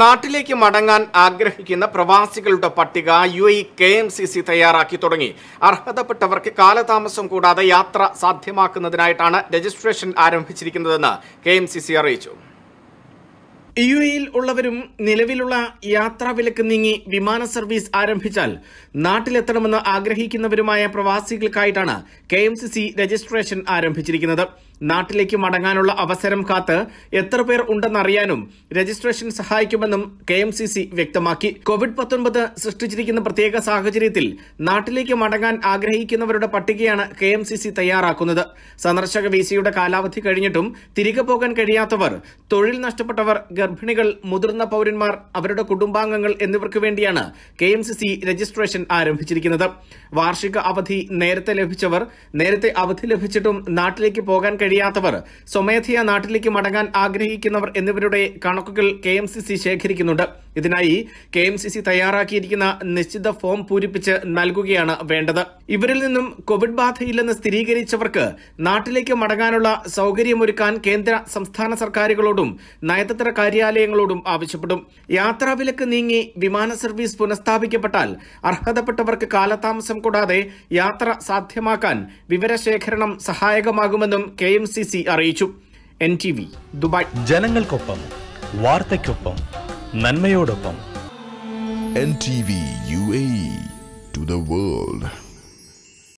നാട്ടിലേക്ക് മടങ്ങാൻ ആഗ്രഹിക്കുന്ന പ്രവാസികളുടെ പട്ടിക യു ഐ കെ എം സി സി തയ്യാറാക്കി തുടങ്ങി അർഹതപ്പെട്ടവർക്ക് കാലതാമസം കൂടാതെ യാത്ര സാധ്യമാക്കുന്നതിനായിട്ടാണ് രജിസ്ട്രേഷൻ ആരംഭിച്ചിരിക്കുന്നതെന്ന് കെ എം സി സി അറിയിച്ചു യു എയിൽ ഉള്ളവരും നിലവിലുള്ള വിലക്ക് നീങ്ങി വിമാന സർവീസ് ആരംഭിച്ചാൽ നാട്ടിലെത്തണമെന്ന് ആഗ്രഹിക്കുന്നവരുമായ പ്രവാസികൾക്കായിട്ടാണ് K M C C registration ആരംഭിച്ചിരിക്കുന്നത് നാട്ടിലേക്ക് മടങ്ങാനുള്ള അവസരം കാത്ത് എത്ര പേർ ഉണ്ടെന്നറിയാനും രജിസ്ട്രേഷൻ സഹായിക്കുമെന്നും കെ എം സി സി വ്യക്തമാക്കി കോവിഡ് പത്തൊൻപത് സൃഷ്ടിച്ചിരിക്കുന്ന പ്രത്യേക സാഹചര്യത്തിൽ നാട്ടിലേക്ക് മടങ്ങാൻ ആഗ്രഹിക്കുന്നവരുടെ പട്ടികയാണ് കെ എം സി സി തയ്യാറാക്കുന്നത് സന്ദർശക വിസയുടെ കാലാവധി കഴിഞ്ഞിട്ടും തിരികെ പോകാൻ കഴിയാത്തവർ തൊഴിൽ നഷ്ടപ്പെട്ടവർ ഗർഭിണികൾ മുതിർന്ന പൌരന്മാർ അവരുടെ കുടുംബാംഗങ്ങൾ എന്നിവർക്ക് വേണ്ടിയാണ് കെ രജിസ്ട്രേഷൻ ആരംഭിച്ചിരിക്കുന്നത് വാർഷിക അവധി നേരത്തെ ലഭിച്ചവർ നേരത്തെ അവധി ലഭിച്ചിട്ടും നാട്ടിലേക്ക് പോകാൻ കഴിയാത്തവർ സ്വമേധയാ നാട്ടിലേക്ക് മടങ്ങാൻ ആഗ്രഹിക്കുന്നവർ എന്നിവരുടെ കണക്കുകൾ കെ ശേഖരിക്കുന്നുണ്ട് ഇതിനായി കെ തയ്യാറാക്കിയിരിക്കുന്ന നിശ്ചിത ഫോം പൂരിപ്പിച്ച് നൽകുകയാണ് വേണ്ടത് ഇവരിൽ നിന്നും കോവിഡ് ബാധയില്ലെന്ന് സ്ഥിരീകരിച്ചവർക്ക് നാട്ടിലേക്ക് മടങ്ങാനുള്ള സൗകര്യമൊരുക്കാൻ കേന്ദ്ര സംസ്ഥാന സർക്കാരുകളോടും നയതന്ത്ര കാര്യാലയങ്ങളോടും ആവശ്യപ്പെടും യാത്രാവിലക്ക് നീങ്ങി വിമാന സർവീസ് പുനഃസ്ഥാപിക്കപ്പെട്ടാൽ അർഹതപ്പെട്ടവർക്ക് കാലതാമസം കൂടാതെ യാത്ര സാധ്യമാക്കാൻ വിവരശേഖരണം സഹായകമാകുമെന്നും കെ എം സി സി അറിയിച്ചു എൻ ടി വി ദുബായ് ജനങ്ങൾക്കൊപ്പം വാർത്തയ്ക്കൊപ്പം നന്മയോടൊപ്പം N T V U A to the world